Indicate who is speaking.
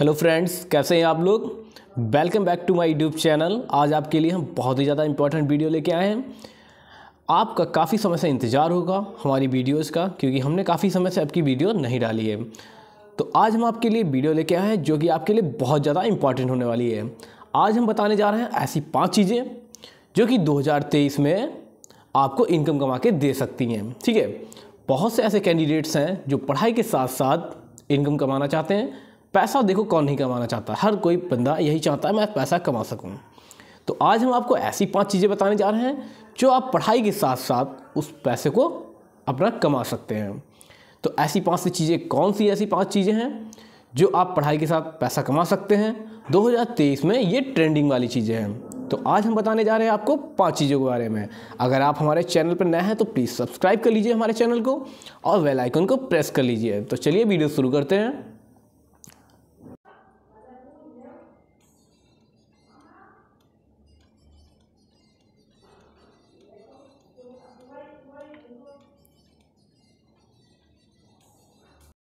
Speaker 1: hello friends कैसे हैं आप लोग welcome back to my YouTube channel आज आपके लिए हम बहुत ही ज़्यादा इंपॉर्टेंट वीडियो लेके आए हैं आपका काफ़ी समय से इंतज़ार होगा हमारी वीडियोस का क्योंकि हमने काफ़ी समय से आपकी वीडियो नहीं डाली है तो आज हम आपके लिए वीडियो लेके आए हैं जो कि आपके लिए बहुत ज़्यादा इंपॉर्टेंट होने वाली है आज हम बताने जा रहे हैं ऐसी पाँच चीज़ें जो कि दो में आपको इनकम कमा के दे सकती हैं ठीक है बहुत से ऐसे कैंडिडेट्स हैं जो पढ़ाई के साथ साथ इनकम कमाना चाहते हैं पैसा देखो कौन नहीं कमाना चाहता हर कोई बंदा यही चाहता है मैं पैसा कमा सकूँ तो आज हम आपको ऐसी पांच चीज़ें बताने जा रहे हैं जो आप पढ़ाई के साथ साथ उस पैसे को अपना कमा सकते हैं तो ऐसी पांच सी चीज़ें कौन सी ऐसी पांच चीज़ें हैं जो आप पढ़ाई के साथ पैसा कमा सकते हैं 2023 में ये ट्रेंडिंग वाली चीज़ें हैं तो आज हम बताने जा रहे हैं आपको पांच चीज़ों के बारे में अगर आप हमारे चैनल पर नए हैं तो प्लीज़ सब्सक्राइब कर लीजिए हमारे चैनल को और वेलाइकन को प्रेस कर लीजिए तो चलिए वीडियो शुरू करते हैं